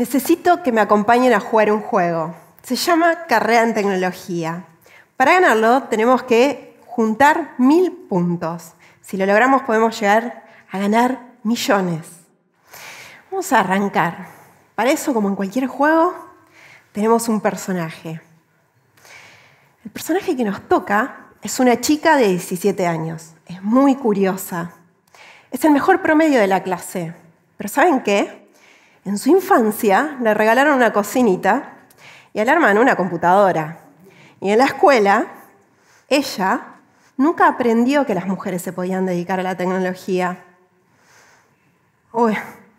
Necesito que me acompañen a jugar un juego. Se llama Carrera en Tecnología. Para ganarlo tenemos que juntar mil puntos. Si lo logramos podemos llegar a ganar millones. Vamos a arrancar. Para eso, como en cualquier juego, tenemos un personaje. El personaje que nos toca es una chica de 17 años. Es muy curiosa. Es el mejor promedio de la clase. Pero ¿saben qué? en su infancia le regalaron una cocinita y al hermano una computadora. Y en la escuela, ella nunca aprendió que las mujeres se podían dedicar a la tecnología. Uy,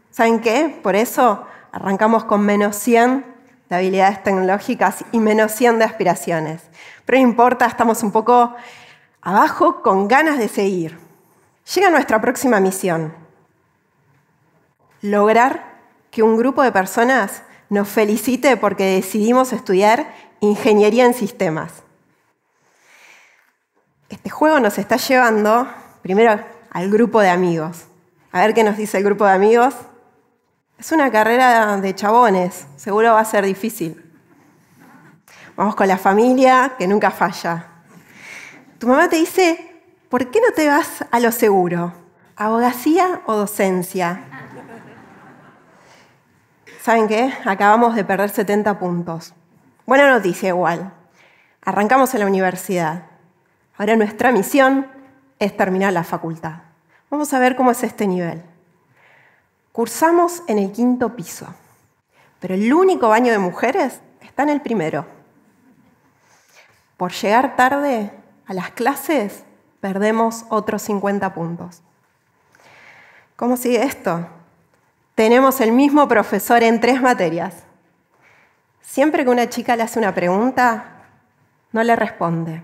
¿saben qué? Por eso arrancamos con menos 100 de habilidades tecnológicas y menos 100 de aspiraciones. Pero no importa, estamos un poco abajo con ganas de seguir. Llega nuestra próxima misión. Lograr que un grupo de personas nos felicite porque decidimos estudiar ingeniería en sistemas. Este juego nos está llevando primero al grupo de amigos. A ver qué nos dice el grupo de amigos. Es una carrera de chabones, seguro va a ser difícil. Vamos con la familia, que nunca falla. Tu mamá te dice, ¿por qué no te vas a lo seguro? ¿Abogacía o docencia? ¿Saben qué? Acabamos de perder 70 puntos. Buena noticia igual. Arrancamos en la universidad. Ahora nuestra misión es terminar la facultad. Vamos a ver cómo es este nivel. Cursamos en el quinto piso, pero el único baño de mujeres está en el primero. Por llegar tarde a las clases, perdemos otros 50 puntos. ¿Cómo sigue esto? tenemos el mismo profesor en tres materias. Siempre que una chica le hace una pregunta, no le responde.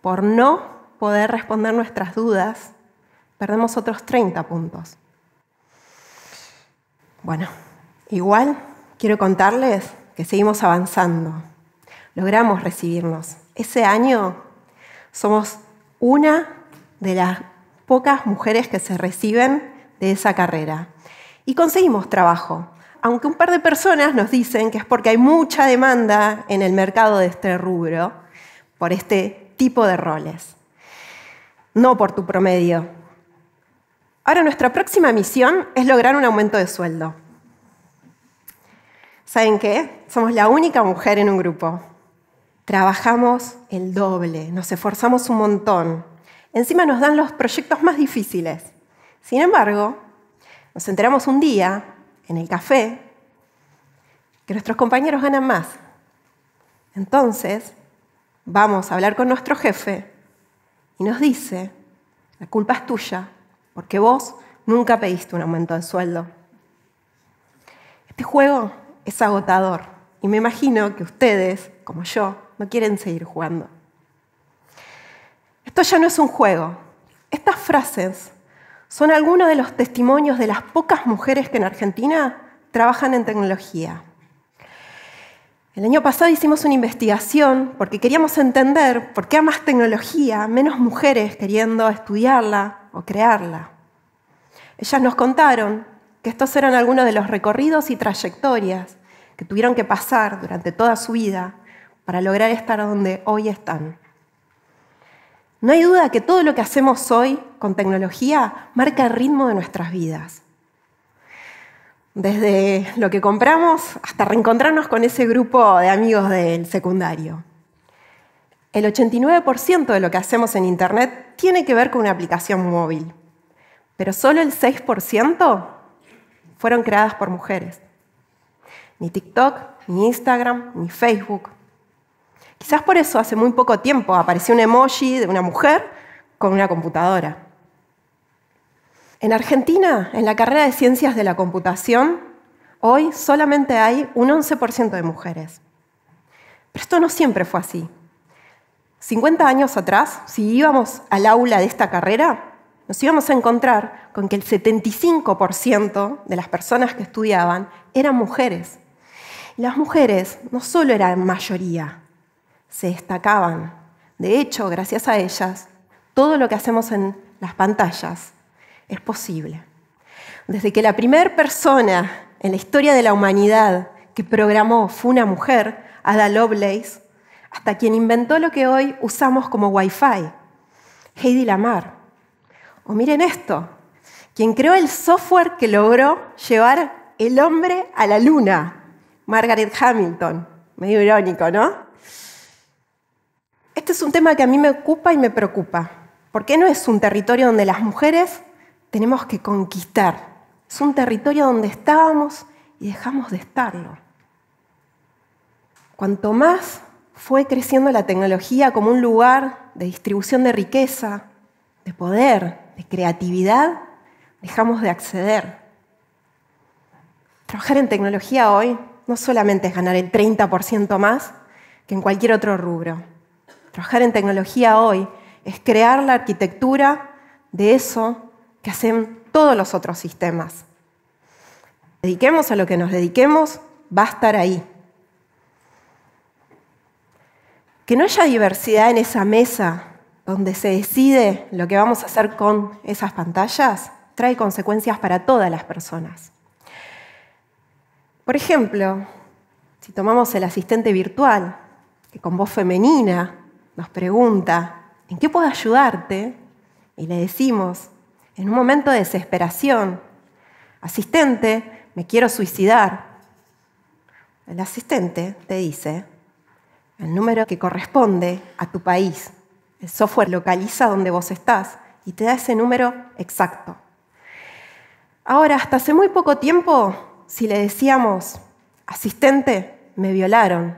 Por no poder responder nuestras dudas, perdemos otros 30 puntos. Bueno, igual quiero contarles que seguimos avanzando. Logramos recibirnos. Ese año somos una de las pocas mujeres que se reciben de esa carrera y conseguimos trabajo. Aunque un par de personas nos dicen que es porque hay mucha demanda en el mercado de este rubro por este tipo de roles, no por tu promedio. Ahora nuestra próxima misión es lograr un aumento de sueldo. ¿Saben qué? Somos la única mujer en un grupo. Trabajamos el doble, nos esforzamos un montón. Encima nos dan los proyectos más difíciles. Sin embargo, nos enteramos un día, en el café, que nuestros compañeros ganan más. Entonces, vamos a hablar con nuestro jefe y nos dice, la culpa es tuya, porque vos nunca pediste un aumento de sueldo. Este juego es agotador y me imagino que ustedes, como yo, no quieren seguir jugando. Esto ya no es un juego. Estas frases son algunos de los testimonios de las pocas mujeres que en Argentina trabajan en tecnología. El año pasado hicimos una investigación porque queríamos entender por qué a más tecnología, menos mujeres queriendo estudiarla o crearla. Ellas nos contaron que estos eran algunos de los recorridos y trayectorias que tuvieron que pasar durante toda su vida para lograr estar donde hoy están. No hay duda que todo lo que hacemos hoy con tecnología marca el ritmo de nuestras vidas. Desde lo que compramos hasta reencontrarnos con ese grupo de amigos del secundario. El 89% de lo que hacemos en Internet tiene que ver con una aplicación móvil, pero solo el 6% fueron creadas por mujeres. Ni TikTok, ni Instagram, ni Facebook, Quizás por eso hace muy poco tiempo apareció un emoji de una mujer con una computadora. En Argentina, en la carrera de ciencias de la computación, hoy solamente hay un 11% de mujeres. Pero esto no siempre fue así. 50 años atrás, si íbamos al aula de esta carrera, nos íbamos a encontrar con que el 75% de las personas que estudiaban eran mujeres. las mujeres no solo eran mayoría, se destacaban. De hecho, gracias a ellas, todo lo que hacemos en las pantallas es posible. Desde que la primera persona en la historia de la humanidad que programó fue una mujer, Ada Lovelace, hasta quien inventó lo que hoy usamos como Wi-Fi, Heidi Lamar. O miren esto, quien creó el software que logró llevar el hombre a la luna, Margaret Hamilton. Medio irónico, ¿no? es un tema que a mí me ocupa y me preocupa. porque no es un territorio donde las mujeres tenemos que conquistar? Es un territorio donde estábamos y dejamos de estarlo. Cuanto más fue creciendo la tecnología como un lugar de distribución de riqueza, de poder, de creatividad, dejamos de acceder. Trabajar en tecnología hoy no solamente es ganar el 30% más que en cualquier otro rubro, trabajar en tecnología hoy es crear la arquitectura de eso que hacen todos los otros sistemas. Dediquemos a lo que nos dediquemos, va a estar ahí. Que no haya diversidad en esa mesa donde se decide lo que vamos a hacer con esas pantallas, trae consecuencias para todas las personas. Por ejemplo, si tomamos el asistente virtual, que con voz femenina nos pregunta, ¿en qué puedo ayudarte? Y le decimos, en un momento de desesperación, asistente, me quiero suicidar. El asistente te dice el número que corresponde a tu país. El software localiza donde vos estás y te da ese número exacto. Ahora, hasta hace muy poco tiempo, si le decíamos, asistente, me violaron,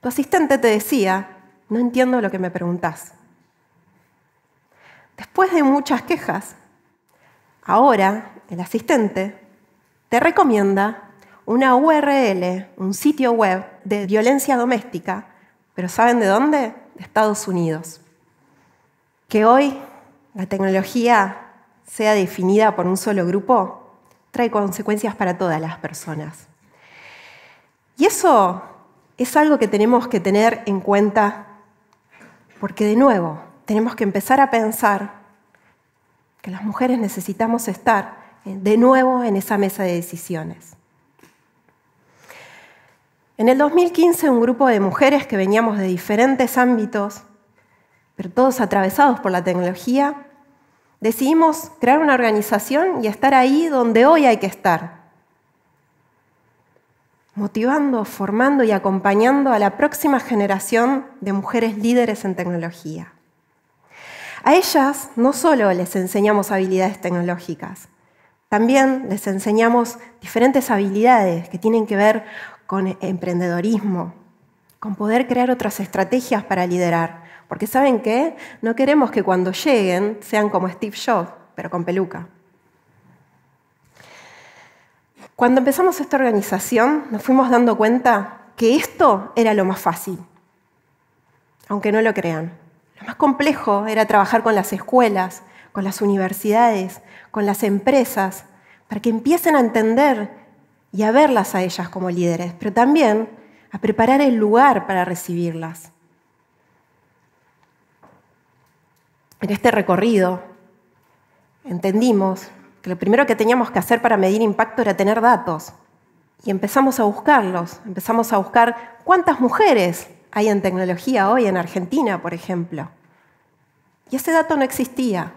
tu asistente te decía, no entiendo lo que me preguntás. Después de muchas quejas, ahora el asistente te recomienda una URL, un sitio web de violencia doméstica, pero ¿saben de dónde? De Estados Unidos. Que hoy la tecnología sea definida por un solo grupo trae consecuencias para todas las personas. Y eso es algo que tenemos que tener en cuenta porque de nuevo, tenemos que empezar a pensar que las mujeres necesitamos estar eh, de nuevo en esa mesa de decisiones. En el 2015 un grupo de mujeres que veníamos de diferentes ámbitos, pero todos atravesados por la tecnología, decidimos crear una organización y estar ahí donde hoy hay que estar, motivando, formando y acompañando a la próxima generación de mujeres líderes en tecnología. A ellas no solo les enseñamos habilidades tecnológicas, también les enseñamos diferentes habilidades que tienen que ver con emprendedorismo, con poder crear otras estrategias para liderar. Porque saben qué? No queremos que cuando lleguen sean como Steve Jobs, pero con peluca. Cuando empezamos esta organización, nos fuimos dando cuenta que esto era lo más fácil, aunque no lo crean. Lo más complejo era trabajar con las escuelas, con las universidades, con las empresas, para que empiecen a entender y a verlas a ellas como líderes, pero también a preparar el lugar para recibirlas. En este recorrido entendimos que lo primero que teníamos que hacer para medir impacto era tener datos. Y empezamos a buscarlos, empezamos a buscar cuántas mujeres hay en tecnología hoy en Argentina, por ejemplo. Y ese dato no existía.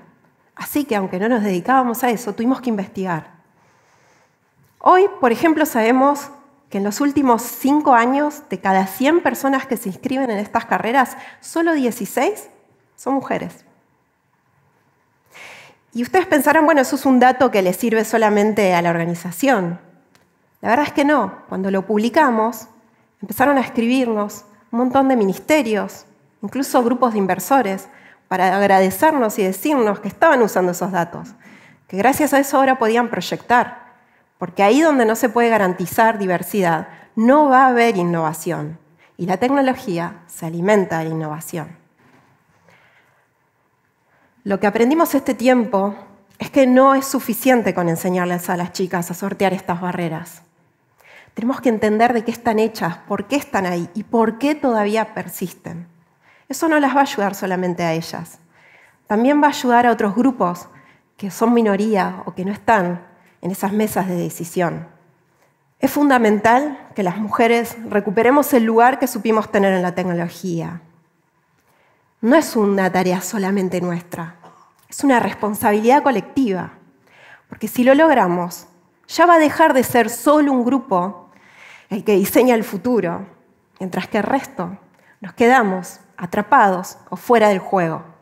Así que aunque no nos dedicábamos a eso, tuvimos que investigar. Hoy, por ejemplo, sabemos que en los últimos cinco años, de cada 100 personas que se inscriben en estas carreras, solo 16 son mujeres. Y ustedes pensarán, bueno, eso es un dato que le sirve solamente a la organización. La verdad es que no. Cuando lo publicamos, empezaron a escribirnos un montón de ministerios, incluso grupos de inversores, para agradecernos y decirnos que estaban usando esos datos, que gracias a eso ahora podían proyectar, porque ahí donde no se puede garantizar diversidad, no va a haber innovación. Y la tecnología se alimenta de la innovación. Lo que aprendimos este tiempo es que no es suficiente con enseñarles a las chicas a sortear estas barreras. Tenemos que entender de qué están hechas, por qué están ahí y por qué todavía persisten. Eso no las va a ayudar solamente a ellas. También va a ayudar a otros grupos que son minoría o que no están en esas mesas de decisión. Es fundamental que las mujeres recuperemos el lugar que supimos tener en la tecnología, no es una tarea solamente nuestra, es una responsabilidad colectiva, porque si lo logramos, ya va a dejar de ser solo un grupo el que diseña el futuro, mientras que el resto nos quedamos atrapados o fuera del juego.